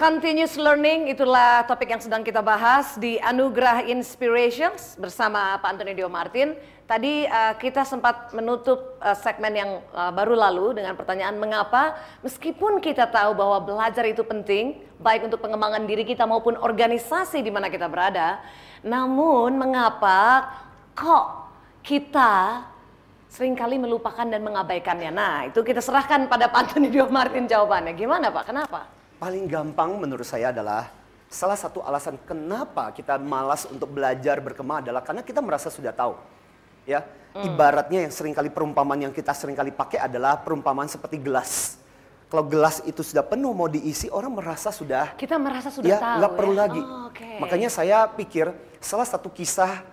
Continuous Learning itulah topik yang sedang kita bahas di Anugerah Inspirations bersama Pak Antonio Dio Martin. Tadi uh, kita sempat menutup uh, segmen yang uh, baru lalu dengan pertanyaan mengapa meskipun kita tahu bahwa belajar itu penting baik untuk pengembangan diri kita maupun organisasi di mana kita berada, namun mengapa kok kita seringkali melupakan dan mengabaikannya. Nah, itu kita serahkan pada Pak Antonio Dio Martin jawabannya. Gimana Pak? Kenapa? paling gampang menurut saya adalah salah satu alasan kenapa kita malas untuk belajar berkemah adalah karena kita merasa sudah tahu. Ya, mm. ibaratnya yang seringkali perumpamaan yang kita seringkali pakai adalah perumpamaan seperti gelas. Kalau gelas itu sudah penuh mau diisi, orang merasa sudah kita merasa sudah ya, tahu. nggak ya? perlu lagi. Oh, okay. Makanya saya pikir salah satu kisah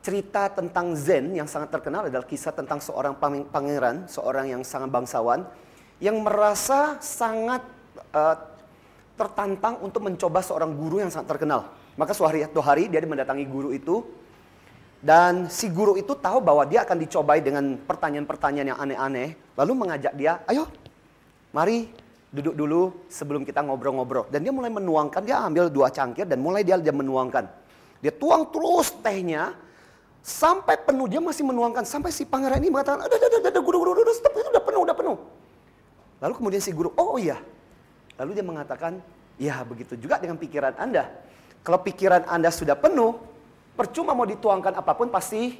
cerita tentang Zen yang sangat terkenal adalah kisah tentang seorang pangeran, seorang yang sangat bangsawan yang merasa sangat uh, tertantang untuk mencoba seorang guru yang sangat terkenal. Maka suatu hari dia mendatangi guru itu dan si guru itu tahu bahwa dia akan dicobai dengan pertanyaan-pertanyaan yang aneh-aneh, lalu mengajak dia, "Ayo, mari duduk dulu sebelum kita ngobrol-ngobrol." Dan dia mulai menuangkan, dia ambil dua cangkir dan mulai dia menuangkan. Dia tuang terus tehnya sampai penuh, dia masih menuangkan sampai si pangeran ini mengatakan, aduh, aduh, aduh, aduh, guru, guru, aduh, udah penuh, udah penuh." Lalu kemudian si guru, "Oh, oh iya, Lalu dia mengatakan, ya begitu juga dengan pikiran Anda. Kalau pikiran Anda sudah penuh, percuma mau dituangkan apapun pasti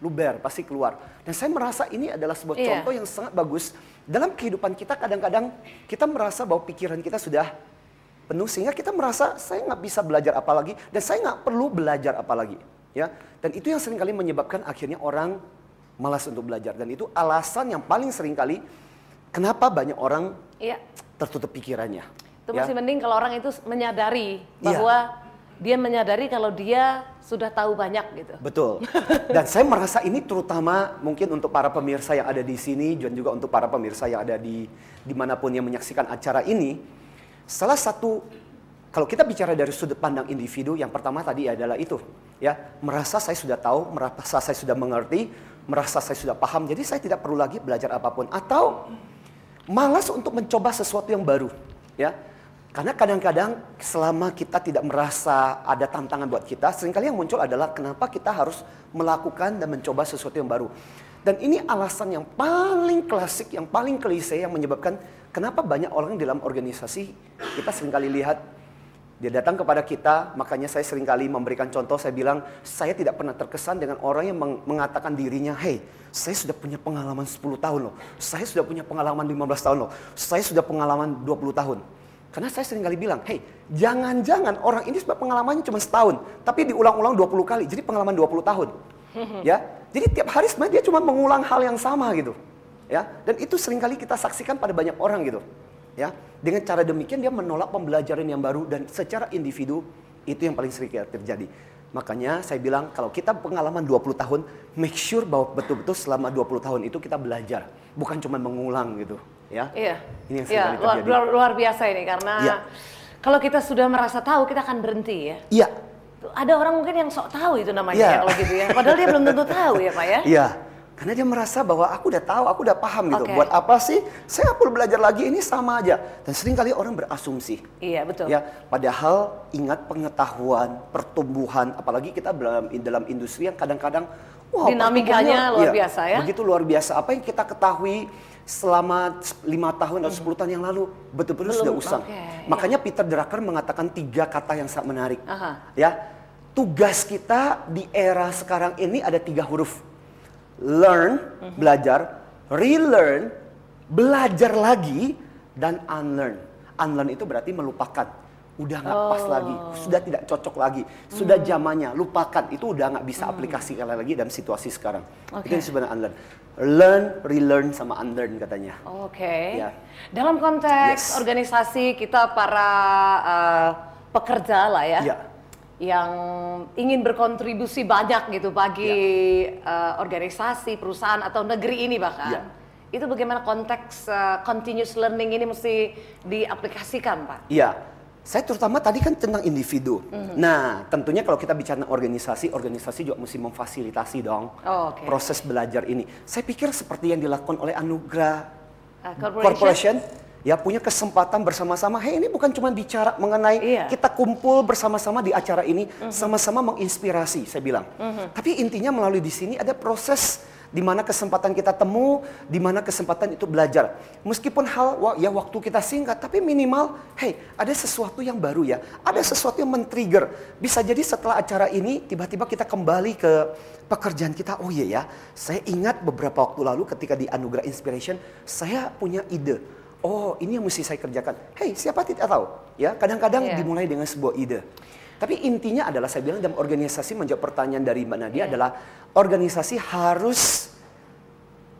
luber, pasti keluar. Dan saya merasa ini adalah sebuah yeah. contoh yang sangat bagus. Dalam kehidupan kita kadang-kadang kita merasa bahwa pikiran kita sudah penuh sehingga kita merasa saya nggak bisa belajar apa lagi dan saya nggak perlu belajar apa lagi ya dan itu yang seringkali menyebabkan akhirnya orang malas untuk belajar dan itu alasan yang paling seringkali kenapa banyak orang Iya. Tertutup pikirannya. Itu ya. mending kalau orang itu menyadari iya. bahwa ya. dia menyadari kalau dia sudah tahu banyak gitu. Betul. Dan saya merasa ini terutama mungkin untuk para pemirsa yang ada di sini dan juga untuk para pemirsa yang ada di dimanapun yang menyaksikan acara ini. Salah satu kalau kita bicara dari sudut pandang individu, yang pertama tadi adalah itu, ya merasa saya sudah tahu, merasa saya sudah mengerti, merasa saya sudah paham, jadi saya tidak perlu lagi belajar apapun. Atau malas untuk mencoba sesuatu yang baru, ya. Karena kadang-kadang selama kita tidak merasa ada tantangan buat kita, seringkali yang muncul adalah kenapa kita harus melakukan dan mencoba sesuatu yang baru. Dan ini alasan yang paling klasik, yang paling klise yang menyebabkan kenapa banyak orang dalam organisasi kita seringkali lihat dia datang kepada kita, makanya saya seringkali memberikan contoh, saya bilang, saya tidak pernah terkesan dengan orang yang mengatakan dirinya, hey, saya sudah punya pengalaman 10 tahun loh, saya sudah punya pengalaman 15 tahun loh, saya sudah pengalaman 20 tahun. Karena saya seringkali bilang, hey, jangan-jangan orang ini sebab pengalamannya cuma setahun, tapi diulang-ulang 20 kali, jadi pengalaman 20 tahun. ya, Jadi tiap hari sebenarnya dia cuma mengulang hal yang sama gitu. ya Dan itu seringkali kita saksikan pada banyak orang gitu ya dengan cara demikian dia menolak pembelajaran yang baru dan secara individu itu yang paling sering terjadi makanya saya bilang kalau kita pengalaman 20 tahun make sure bahwa betul-betul selama 20 tahun itu kita belajar bukan cuma mengulang gitu ya iya ini yang iya, luar, luar, luar biasa ini karena iya. kalau kita sudah merasa tahu kita akan berhenti ya iya ada orang mungkin yang sok tahu itu namanya yeah. ya kalau gitu ya padahal dia belum tentu tahu ya pak ya iya karena dia merasa bahwa aku udah tahu, aku udah paham gitu. Okay. Buat apa sih? Saya perlu belajar lagi ini sama aja. Dan sering kali orang berasumsi. Iya, betul. Ya, padahal ingat pengetahuan, pertumbuhan, apalagi kita dalam dalam industri yang kadang-kadang wow, dinamikanya luar ya, biasa ya. Begitu luar biasa. Apa yang kita ketahui selama lima tahun atau hmm. sepuluh tahun yang lalu betul-betul sudah usang. Okay, iya. Makanya iya. Peter Drucker mengatakan tiga kata yang sangat menarik. Aha. Ya. Tugas kita di era sekarang ini ada tiga huruf learn, mm-hmm. belajar, relearn, belajar lagi, dan unlearn. Unlearn itu berarti melupakan. Udah nggak oh. pas lagi, sudah tidak cocok lagi, sudah hmm. zamannya, lupakan. Itu udah nggak bisa mm. aplikasi kalian lagi dalam situasi sekarang. Okay. Itu yang sebenarnya unlearn. Learn, relearn, sama unlearn katanya. Oke. Okay. Ya. Dalam konteks yes. organisasi kita para uh, pekerja lah ya. ya yang ingin berkontribusi banyak gitu bagi ya. uh, organisasi, perusahaan atau negeri ini bahkan. Ya. Itu bagaimana konteks uh, continuous learning ini mesti diaplikasikan, Pak? Iya. Saya terutama tadi kan tentang individu. Mm -hmm. Nah, tentunya kalau kita bicara organisasi, organisasi juga mesti memfasilitasi dong oh, okay. proses belajar ini. Saya pikir seperti yang dilakukan oleh Anugerah uh, Corporation, Corporation ya punya kesempatan bersama-sama. Hei ini bukan cuma bicara mengenai iya. kita kumpul bersama-sama di acara ini, mhm. sama-sama mm -hmm. menginspirasi, saya bilang. Mm -hmm. Tapi intinya melalui di sini ada proses di mana kesempatan kita temu, di mana kesempatan itu belajar. Meskipun hal ya waktu kita singkat, tapi minimal, hei, ada sesuatu yang baru ya, ada mhm. sesuatu yang men-trigger. Bisa jadi setelah acara ini, tiba-tiba kita kembali ke pekerjaan kita. Oh iya ya, saya ingat beberapa waktu lalu ketika di Anugerah Inspiration, saya punya ide oh ini yang mesti saya kerjakan. Hey, siapa tidak tahu? Ya, kadang-kadang yeah. dimulai dengan sebuah ide. Tapi intinya adalah saya bilang dalam organisasi menjawab pertanyaan dari Mbak Nadia yeah. adalah organisasi harus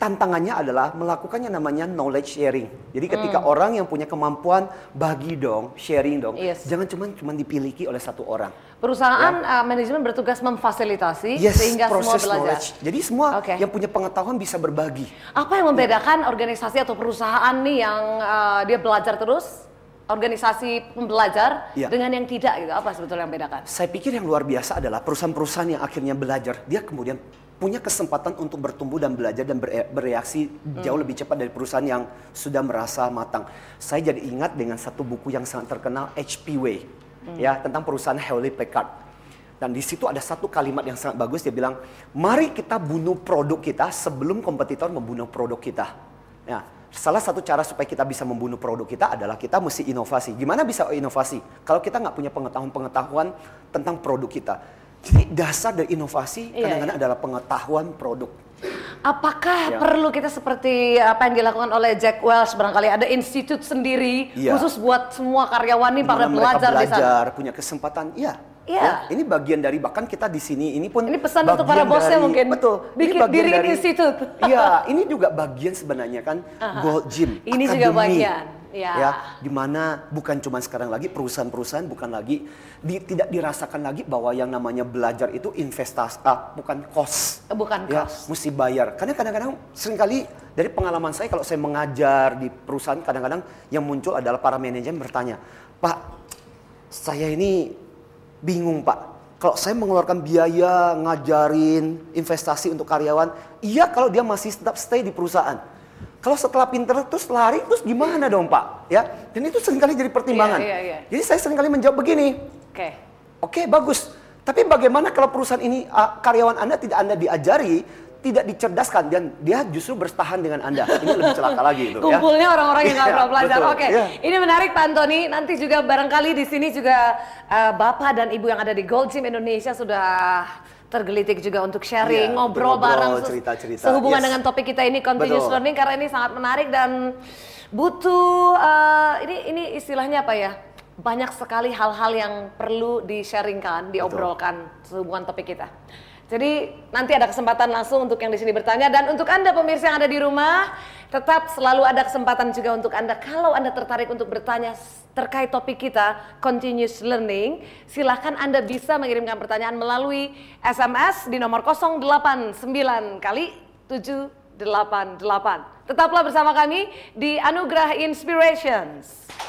tantangannya adalah melakukannya namanya knowledge sharing. Jadi ketika hmm. orang yang punya kemampuan bagi dong, sharing dong. Yes. Jangan cuma cuma dipiliki oleh satu orang. Perusahaan ya. uh, manajemen bertugas memfasilitasi yes, sehingga semua belajar. Knowledge. Jadi semua okay. yang punya pengetahuan bisa berbagi. Apa yang membedakan ya. organisasi atau perusahaan nih yang uh, dia belajar terus? organisasi pembelajar ya. dengan yang tidak gitu apa sebetulnya yang bedakan? Saya pikir yang luar biasa adalah perusahaan-perusahaan yang akhirnya belajar dia kemudian punya kesempatan untuk bertumbuh dan belajar dan bereaksi hmm. jauh lebih cepat dari perusahaan yang sudah merasa matang. Saya jadi ingat dengan satu buku yang sangat terkenal HP Way hmm. ya tentang perusahaan Hewlett Packard. Dan di situ ada satu kalimat yang sangat bagus dia bilang, "Mari kita bunuh produk kita sebelum kompetitor membunuh produk kita." Ya, salah satu cara supaya kita bisa membunuh produk kita adalah kita mesti inovasi. Gimana bisa inovasi? Kalau kita nggak punya pengetahuan-pengetahuan tentang produk kita jadi dasar dari inovasi iya, kadang-kadang iya, adalah pengetahuan produk. Apakah ya. perlu kita seperti apa yang dilakukan oleh Jack Welch barangkali ada institut sendiri ya. khusus buat semua karyawan nih pada belajar, belajar di punya kesempatan, iya. Iya. ya. Ini bagian dari bahkan kita di sini ini pun ini pesan untuk para bosnya dari, mungkin. Betul. Bikin ini diri dari, institut. Iya, ini juga bagian sebenarnya kan uh -huh. Gold Gym. Ini Academy. juga bagian ya, ya dimana bukan cuma sekarang lagi perusahaan-perusahaan bukan lagi di, tidak dirasakan lagi bahwa yang namanya belajar itu investasi ah, bukan kos, bukan ya, cost mesti bayar karena kadang-kadang seringkali dari pengalaman saya kalau saya mengajar di perusahaan kadang-kadang yang muncul adalah para manajer bertanya pak saya ini bingung pak kalau saya mengeluarkan biaya ngajarin investasi untuk karyawan iya kalau dia masih tetap stay di perusahaan kalau setelah pinter terus lari terus gimana dong Pak? Ya, dan itu seringkali jadi pertimbangan. Yeah, yeah, yeah. Jadi saya seringkali menjawab begini. Oke. Okay. Oke okay, bagus. Tapi bagaimana kalau perusahaan ini uh, karyawan Anda tidak Anda diajari tidak dicerdaskan dan dia justru bertahan dengan Anda. Ini lebih celaka lagi itu ya. Kumpulnya ya. orang-orang yang nggak iya, pernah belajar. Oke. Iya. Ini menarik Pak Antoni. Nanti juga barangkali di sini juga uh, Bapak dan Ibu yang ada di Gold Gym Indonesia sudah tergelitik juga untuk sharing, yeah, ngobrol, ngobrol bareng cerita-cerita. Sehubungan yes. dengan topik kita ini continuous Betul. learning karena ini sangat menarik dan butuh uh, ini ini istilahnya apa ya? Banyak sekali hal-hal yang perlu di-sharingkan, diobrolkan sehubungan topik kita. Jadi nanti ada kesempatan langsung untuk yang di sini bertanya dan untuk Anda pemirsa yang ada di rumah tetap selalu ada kesempatan juga untuk Anda kalau Anda tertarik untuk bertanya terkait topik kita continuous learning, silahkan Anda bisa mengirimkan pertanyaan melalui SMS di nomor 089 kali 788. Tetaplah bersama kami di Anugerah Inspirations.